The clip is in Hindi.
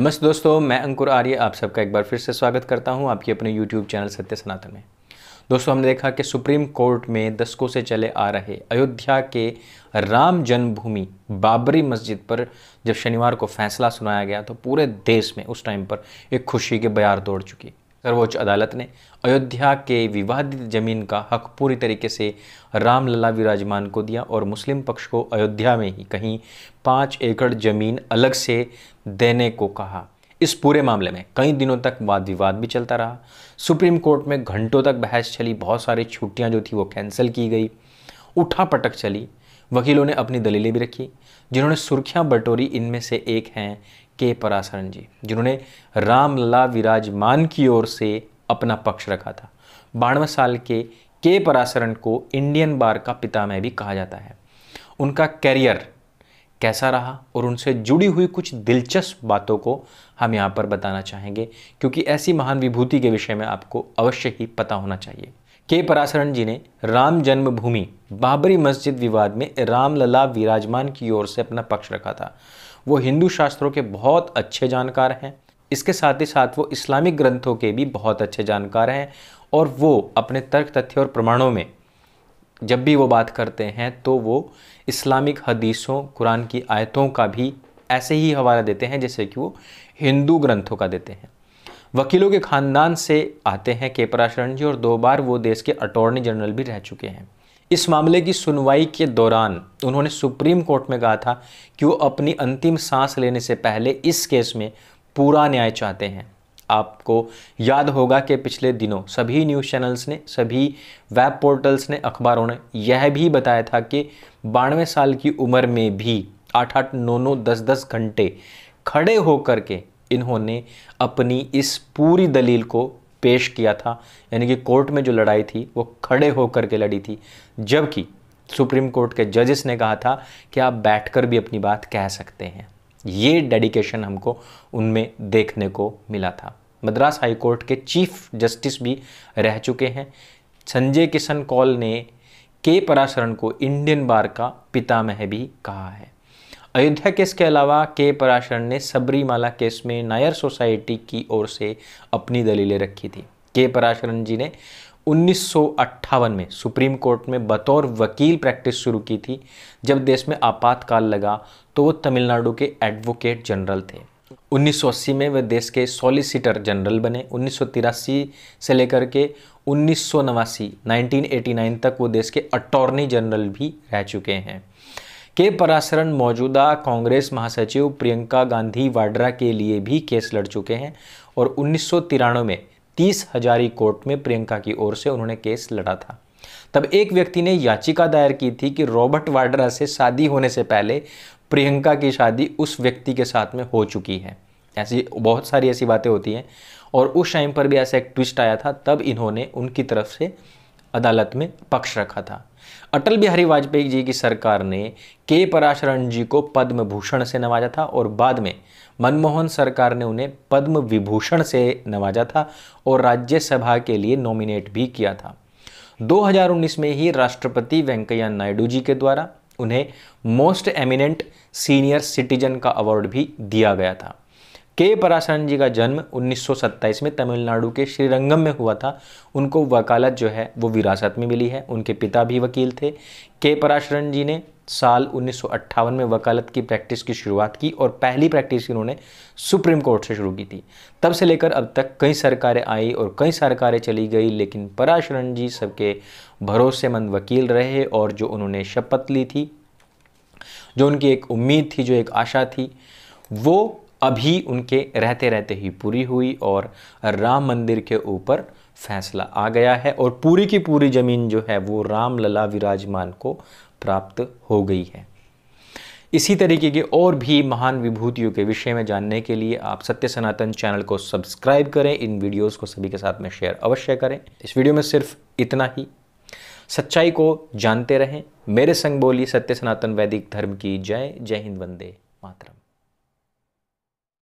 नमस्ते दोस्तों मैं अंकुर आर्य आप सबका एक बार फिर से स्वागत करता हूं आपके अपने यूट्यूब चैनल सत्य सनातन में दोस्तों हमने देखा कि सुप्रीम कोर्ट में दशकों से चले आ रहे अयोध्या के राम जन्मभूमि बाबरी मस्जिद पर जब शनिवार को फैसला सुनाया गया तो पूरे देश में उस टाइम पर एक खुशी के बयार तोड़ चुकी सर्वोच्च अदालत ने अयोध्या के विवादित जमीन का हक पूरी तरीके से रामलला विराजमान को दिया और मुस्लिम पक्ष को अयोध्या में ही कहीं पाँच एकड़ जमीन अलग से देने को कहा इस पूरे मामले में कई दिनों तक वाद विवाद भी चलता रहा सुप्रीम कोर्ट में घंटों तक बहस चली बहुत सारी छुट्टियां जो थी वो कैंसिल की गई उठा पटक चली वकीलों ने अपनी दलीलें भी रखी जिन्होंने सुर्खियां बटोरी इनमें से एक हैं के परासरन जी जिन्होंने रामला विराजमान की ओर से अपना पक्ष रखा था बानवे साल के के परासरन को इंडियन बार का पिता में भी कहा जाता है उनका कैरियर कैसा रहा और उनसे जुड़ी हुई कुछ दिलचस्प बातों को हम यहाँ पर बताना चाहेंगे क्योंकि ऐसी महान विभूति के विषय में आपको अवश्य ही पता होना चाहिए के पराशरण जी ने राम जन्मभूमि बाबरी मस्जिद विवाद में रामलला विराजमान की ओर से अपना पक्ष रखा था वो हिंदू शास्त्रों के बहुत अच्छे जानकार हैं इसके साथ ही साथ वो इस्लामिक ग्रंथों के भी बहुत अच्छे जानकार हैं और वो अपने तर्क तथ्य और प्रमाणों में जब भी वो बात करते हैं तो वो इस्लामिक हदीसों कुरान की आयतों का भी ऐसे ही हवाला देते हैं जैसे कि वो हिंदू ग्रंथों का देते हैं वकीलों के ख़ानदान से आते हैं केपरा शरण जी और दो बार वो देश के अटॉर्नी जनरल भी रह चुके हैं इस मामले की सुनवाई के दौरान उन्होंने सुप्रीम कोर्ट में कहा था कि वो अपनी अंतिम सांस लेने से पहले इस केस में पूरा न्याय चाहते हैं आपको याद होगा कि पिछले दिनों सभी न्यूज़ चैनल्स ने सभी वेब पोर्टल्स ने अखबारों ने यह भी बताया था कि बानवे साल की उम्र में भी आठ आठ नौ नौ दस दस घंटे खड़े होकर के इन्होंने अपनी इस पूरी दलील को पेश किया था यानी कि कोर्ट में जो लड़ाई थी वो खड़े होकर के लड़ी थी जबकि सुप्रीम कोर्ट के जजेस ने कहा था कि आप बैठकर भी अपनी बात कह सकते हैं ये डेडिकेशन हमको उनमें देखने को मिला था मद्रास हाई कोर्ट के चीफ जस्टिस भी रह चुके हैं संजय किशन कौल ने के पराशरण को इंडियन बार का पितामह भी कहा है अयोध्या केस के अलावा के पराशरण ने सबरीमाला केस में नायर सोसाइटी की ओर से अपनी दलीलें रखी थी के पराशरण जी ने उन्नीस में सुप्रीम कोर्ट में बतौर वकील प्रैक्टिस शुरू की थी जब देश में आपातकाल लगा तो वो तमिलनाडु के एडवोकेट जनरल थे 1980 में वे देश के सॉलिसिटर जनरल बने उन्नीस से लेकर के उन्नीस 1989 तक वो देश के अटॉर्नी जनरल भी रह चुके हैं के पराशरन मौजूदा कांग्रेस महासचिव प्रियंका गांधी वाड्रा के लिए भी केस लड़ चुके हैं और उन्नीस में तीस हजारी कोर्ट में प्रियंका की ओर से उन्होंने केस लड़ा था तब एक व्यक्ति ने याचिका दायर की थी कि रॉबर्ट वाड्रा से शादी होने से पहले प्रियंका की शादी उस व्यक्ति के साथ में हो चुकी है ऐसी बहुत सारी ऐसी बातें होती हैं और उस टाइम पर भी ऐसा एक ट्विस्ट आया था तब इन्होंने उनकी तरफ से अदालत में पक्ष रखा था अटल बिहारी वाजपेयी जी की सरकार ने के पराशरण जी को पद्म भूषण से नवाजा था और बाद में मनमोहन सरकार ने उन्हें पद्म विभूषण से नवाजा था और राज्यसभा के लिए नॉमिनेट भी किया था 2019 में ही राष्ट्रपति वेंकैया नायडू जी के द्वारा उन्हें मोस्ट एमिनेंट सीनियर सिटीजन का अवार्ड भी दिया गया था के पराशरन जी का जन्म 1927 में तमिलनाडु के श्रीरंगम में हुआ था उनको वकालत जो है वो विरासत में मिली है उनके पिता भी वकील थे के पराशरन जी ने साल उन्नीस में वकालत की प्रैक्टिस की शुरुआत की और पहली प्रैक्टिस इन्होंने सुप्रीम कोर्ट से शुरू की थी तब से लेकर अब तक कई सरकारें आई और कई सरकारें चली गई लेकिन पराशरण जी सबके भरोसेमंद वकील रहे और जो उन्होंने शपथ ली थी जो उनकी एक उम्मीद थी जो एक आशा थी वो अभी उनके रहते रहते ही पूरी हुई और राम मंदिर के ऊपर फैसला आ गया है और पूरी की पूरी ज़मीन जो है वो राम लला विराजमान को प्राप्त हो गई है इसी तरीके के और भी महान विभूतियों के विषय में जानने के लिए आप सत्य सनातन चैनल को सब्सक्राइब करें इन वीडियोस को सभी के साथ में शेयर अवश्य करें इस वीडियो में सिर्फ इतना ही सच्चाई को जानते रहें मेरे संग बोली सत्य सनातन वैदिक धर्म की जय जय हिंद वंदे मातरम